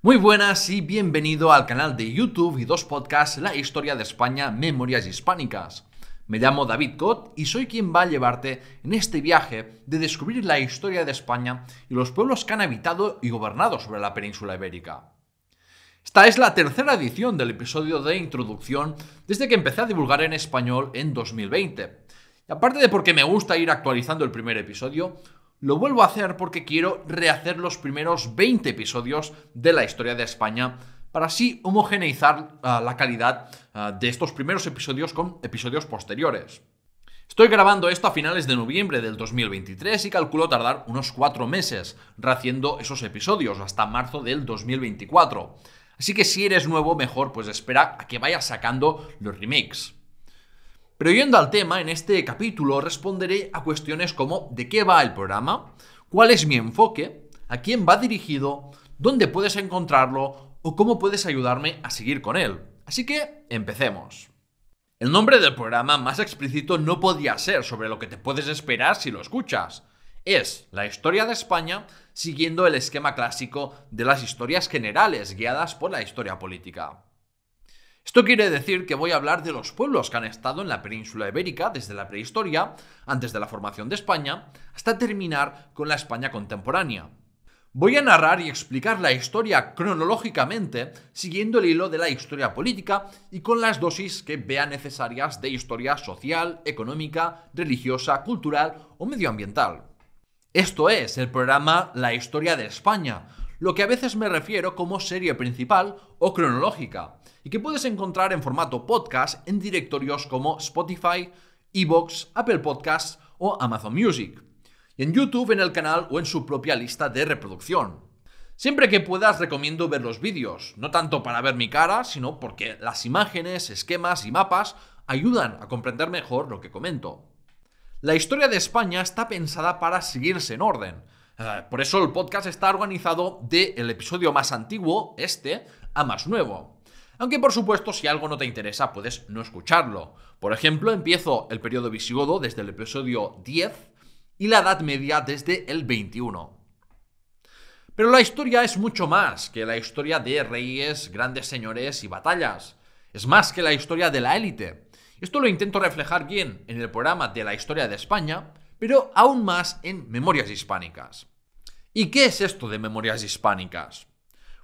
Muy buenas y bienvenido al canal de YouTube y dos podcasts La historia de España, Memorias Hispánicas. Me llamo David Cot y soy quien va a llevarte en este viaje de descubrir la historia de España y los pueblos que han habitado y gobernado sobre la península ibérica. Esta es la tercera edición del episodio de introducción desde que empecé a divulgar en español en 2020. Y aparte de porque me gusta ir actualizando el primer episodio, lo vuelvo a hacer porque quiero rehacer los primeros 20 episodios de la historia de España para así homogeneizar ah, la calidad ah, de estos primeros episodios con episodios posteriores. Estoy grabando esto a finales de noviembre del 2023 y calculo tardar unos 4 meses rehaciendo esos episodios hasta marzo del 2024. Así que si eres nuevo, mejor pues espera a que vaya sacando los remakes. Pero yendo al tema, en este capítulo responderé a cuestiones como de qué va el programa, cuál es mi enfoque, a quién va dirigido, dónde puedes encontrarlo o cómo puedes ayudarme a seguir con él. Así que empecemos. El nombre del programa más explícito no podía ser sobre lo que te puedes esperar si lo escuchas. Es la historia de España siguiendo el esquema clásico de las historias generales guiadas por la historia política. Esto quiere decir que voy a hablar de los pueblos que han estado en la península ibérica desde la prehistoria, antes de la formación de España, hasta terminar con la España contemporánea. Voy a narrar y explicar la historia cronológicamente, siguiendo el hilo de la historia política y con las dosis que vea necesarias de historia social, económica, religiosa, cultural o medioambiental. Esto es el programa La historia de España, lo que a veces me refiero como serie principal o cronológica, y que puedes encontrar en formato podcast en directorios como Spotify, Evox, Apple Podcasts o Amazon Music, y en YouTube en el canal o en su propia lista de reproducción. Siempre que puedas recomiendo ver los vídeos, no tanto para ver mi cara, sino porque las imágenes, esquemas y mapas ayudan a comprender mejor lo que comento. La historia de España está pensada para seguirse en orden, por eso el podcast está organizado del el episodio más antiguo, este, a más nuevo. Aunque por supuesto si algo no te interesa puedes no escucharlo. Por ejemplo, empiezo el periodo visigodo desde el episodio 10 y la Edad Media desde el 21. Pero la historia es mucho más que la historia de reyes, grandes señores y batallas. Es más que la historia de la élite. Esto lo intento reflejar bien en el programa de la historia de España, pero aún más en Memorias Hispánicas. ¿Y qué es esto de Memorias Hispánicas?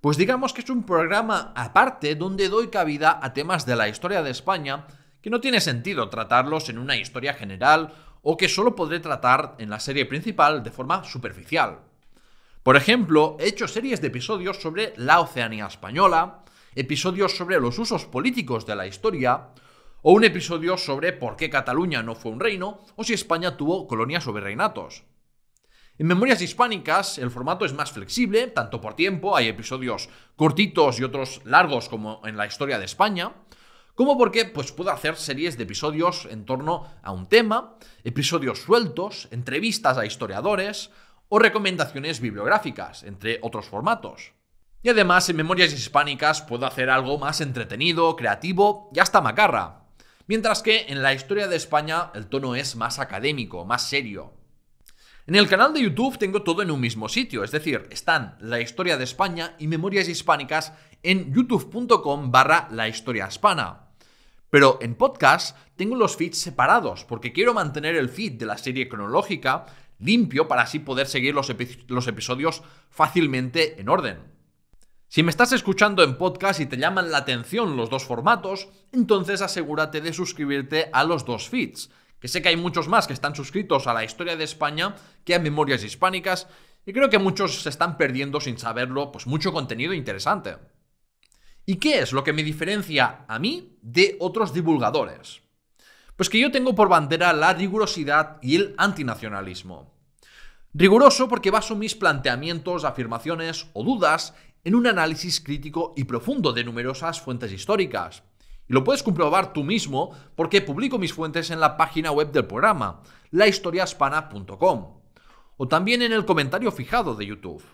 Pues digamos que es un programa aparte donde doy cabida a temas de la historia de España que no tiene sentido tratarlos en una historia general o que solo podré tratar en la serie principal de forma superficial. Por ejemplo, he hecho series de episodios sobre la Oceanía española, episodios sobre los usos políticos de la historia, o un episodio sobre por qué Cataluña no fue un reino o si España tuvo colonias o virreinatos. En Memorias Hispánicas el formato es más flexible, tanto por tiempo, hay episodios cortitos y otros largos como en la historia de España, como porque pues, puedo hacer series de episodios en torno a un tema, episodios sueltos, entrevistas a historiadores o recomendaciones bibliográficas, entre otros formatos. Y además en Memorias Hispánicas puedo hacer algo más entretenido, creativo y hasta macarra. Mientras que en la historia de España el tono es más académico, más serio, en el canal de YouTube tengo todo en un mismo sitio, es decir, están la historia de España y memorias hispánicas en youtube.com barra la historia hispana. Pero en podcast tengo los feeds separados porque quiero mantener el feed de la serie cronológica limpio para así poder seguir los, los episodios fácilmente en orden. Si me estás escuchando en podcast y te llaman la atención los dos formatos, entonces asegúrate de suscribirte a los dos feeds, que sé que hay muchos más que están suscritos a la historia de España que a Memorias Hispánicas, y creo que muchos se están perdiendo sin saberlo, pues mucho contenido interesante. ¿Y qué es lo que me diferencia a mí de otros divulgadores? Pues que yo tengo por bandera la rigurosidad y el antinacionalismo. Riguroso porque baso mis planteamientos, afirmaciones o dudas en un análisis crítico y profundo de numerosas fuentes históricas, y lo puedes comprobar tú mismo porque publico mis fuentes en la página web del programa, lahistoriaspana.com, o también en el comentario fijado de YouTube.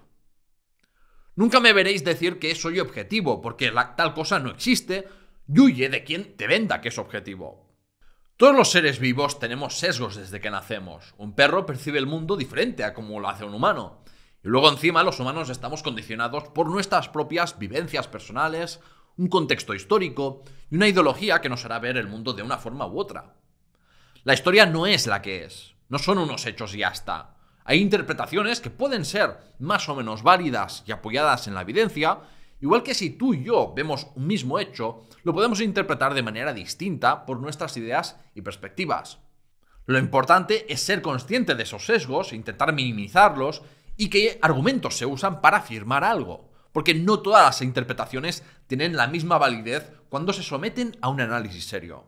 Nunca me veréis decir que soy objetivo, porque tal cosa no existe y huye de quien te venda que es objetivo. Todos los seres vivos tenemos sesgos desde que nacemos. Un perro percibe el mundo diferente a como lo hace un humano. Y luego encima los humanos estamos condicionados por nuestras propias vivencias personales, un contexto histórico y una ideología que nos hará ver el mundo de una forma u otra. La historia no es la que es, no son unos hechos y ya está. Hay interpretaciones que pueden ser más o menos válidas y apoyadas en la evidencia, igual que si tú y yo vemos un mismo hecho, lo podemos interpretar de manera distinta por nuestras ideas y perspectivas. Lo importante es ser consciente de esos sesgos, intentar minimizarlos y qué argumentos se usan para afirmar algo porque no todas las interpretaciones tienen la misma validez cuando se someten a un análisis serio.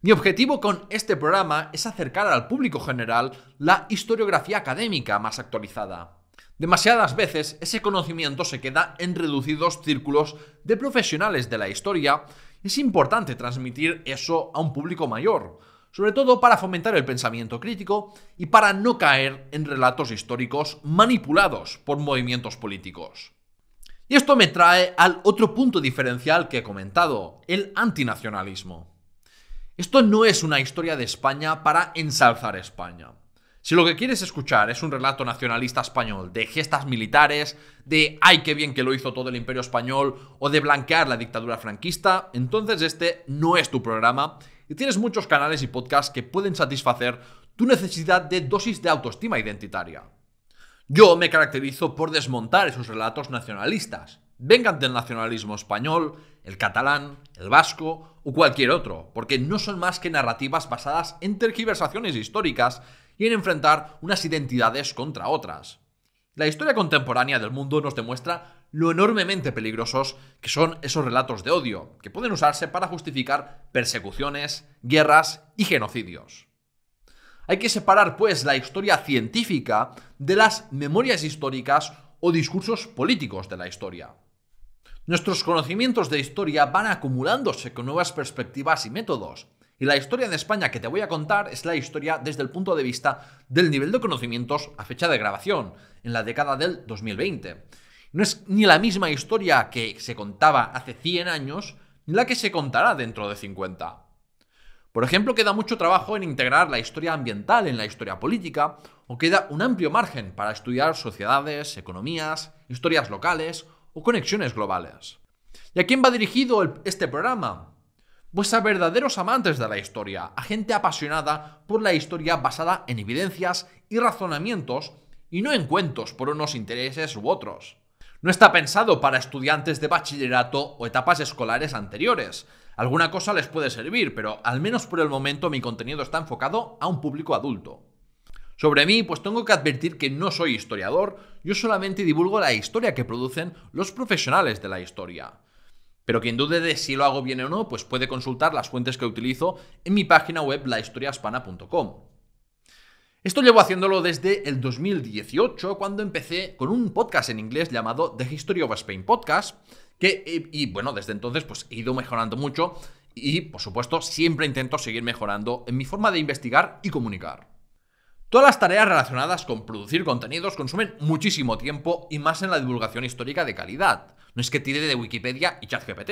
Mi objetivo con este programa es acercar al público general la historiografía académica más actualizada. Demasiadas veces ese conocimiento se queda en reducidos círculos de profesionales de la historia y es importante transmitir eso a un público mayor, sobre todo para fomentar el pensamiento crítico y para no caer en relatos históricos manipulados por movimientos políticos. Y esto me trae al otro punto diferencial que he comentado, el antinacionalismo. Esto no es una historia de España para ensalzar España. Si lo que quieres escuchar es un relato nacionalista español de gestas militares, de ay qué bien que lo hizo todo el imperio español o de blanquear la dictadura franquista, entonces este no es tu programa y tienes muchos canales y podcasts que pueden satisfacer tu necesidad de dosis de autoestima identitaria. Yo me caracterizo por desmontar esos relatos nacionalistas. Vengan del nacionalismo español, el catalán, el vasco o cualquier otro, porque no son más que narrativas basadas en tergiversaciones históricas y en enfrentar unas identidades contra otras. La historia contemporánea del mundo nos demuestra lo enormemente peligrosos que son esos relatos de odio, que pueden usarse para justificar persecuciones, guerras y genocidios. Hay que separar, pues, la historia científica de las memorias históricas o discursos políticos de la historia. Nuestros conocimientos de historia van acumulándose con nuevas perspectivas y métodos. Y la historia de España que te voy a contar es la historia desde el punto de vista del nivel de conocimientos a fecha de grabación, en la década del 2020. No es ni la misma historia que se contaba hace 100 años, ni la que se contará dentro de 50. Por ejemplo, queda mucho trabajo en integrar la historia ambiental en la historia política, o queda un amplio margen para estudiar sociedades, economías, historias locales o conexiones globales. ¿Y a quién va dirigido este programa? Pues a verdaderos amantes de la historia, a gente apasionada por la historia basada en evidencias y razonamientos y no en cuentos por unos intereses u otros. No está pensado para estudiantes de bachillerato o etapas escolares anteriores. Alguna cosa les puede servir, pero al menos por el momento mi contenido está enfocado a un público adulto. Sobre mí, pues tengo que advertir que no soy historiador, yo solamente divulgo la historia que producen los profesionales de la historia. Pero quien dude de si lo hago bien o no, pues puede consultar las fuentes que utilizo en mi página web lahistoriaspana.com. Esto llevo haciéndolo desde el 2018, cuando empecé con un podcast en inglés llamado The History of Spain Podcast, que, y, bueno, desde entonces pues he ido mejorando mucho y, por supuesto, siempre intento seguir mejorando en mi forma de investigar y comunicar. Todas las tareas relacionadas con producir contenidos consumen muchísimo tiempo y más en la divulgación histórica de calidad. No es que tire de Wikipedia y ChatGPT.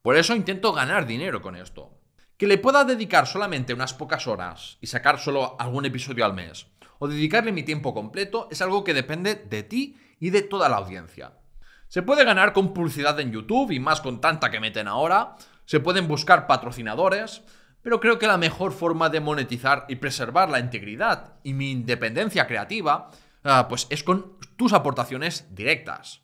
Por eso intento ganar dinero con esto que le pueda dedicar solamente unas pocas horas y sacar solo algún episodio al mes, o dedicarle mi tiempo completo, es algo que depende de ti y de toda la audiencia. Se puede ganar con publicidad en YouTube y más con tanta que meten ahora, se pueden buscar patrocinadores, pero creo que la mejor forma de monetizar y preservar la integridad y mi independencia creativa, ah, pues es con tus aportaciones directas.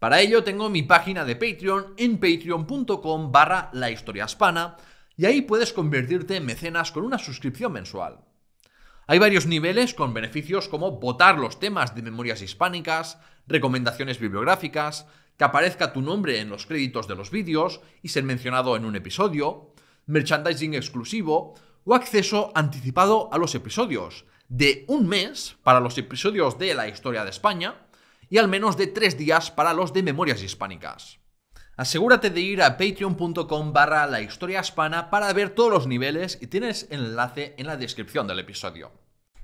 Para ello tengo mi página de Patreon en patreon.com barra la historia hispana, y ahí puedes convertirte en mecenas con una suscripción mensual. Hay varios niveles con beneficios como votar los temas de memorias hispánicas, recomendaciones bibliográficas, que aparezca tu nombre en los créditos de los vídeos y ser mencionado en un episodio, merchandising exclusivo o acceso anticipado a los episodios, de un mes para los episodios de la historia de España y al menos de tres días para los de memorias hispánicas. Asegúrate de ir a patreon.com barra la historia hispana para ver todos los niveles y tienes el enlace en la descripción del episodio.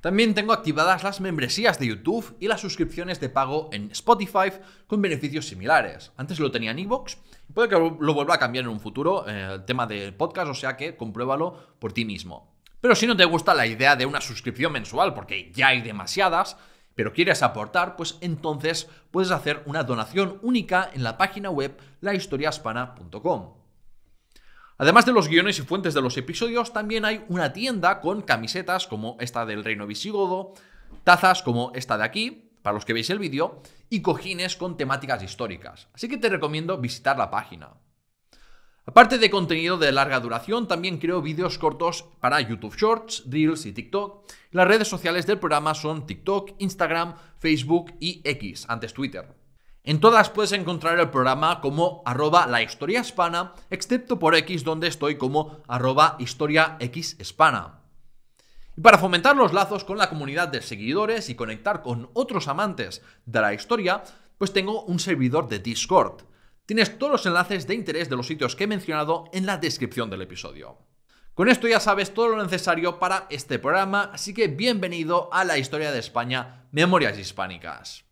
También tengo activadas las membresías de YouTube y las suscripciones de pago en Spotify con beneficios similares. Antes lo tenía en Evox y puede que lo vuelva a cambiar en un futuro eh, el tema del podcast, o sea que compruébalo por ti mismo. Pero si no te gusta la idea de una suscripción mensual, porque ya hay demasiadas, pero quieres aportar, pues entonces puedes hacer una donación única en la página web lahistoriahispana.com. Además de los guiones y fuentes de los episodios, también hay una tienda con camisetas como esta del Reino Visigodo, tazas como esta de aquí, para los que veis el vídeo, y cojines con temáticas históricas. Así que te recomiendo visitar la página. Aparte de contenido de larga duración, también creo vídeos cortos para YouTube Shorts, Reels y TikTok. Las redes sociales del programa son TikTok, Instagram, Facebook y X, antes Twitter. En todas puedes encontrar el programa como arroba la historia hispana, excepto por X donde estoy como arroba historia X hispana. Y para fomentar los lazos con la comunidad de seguidores y conectar con otros amantes de la historia, pues tengo un servidor de Discord. Tienes todos los enlaces de interés de los sitios que he mencionado en la descripción del episodio. Con esto ya sabes todo lo necesario para este programa, así que bienvenido a la historia de España, Memorias Hispánicas.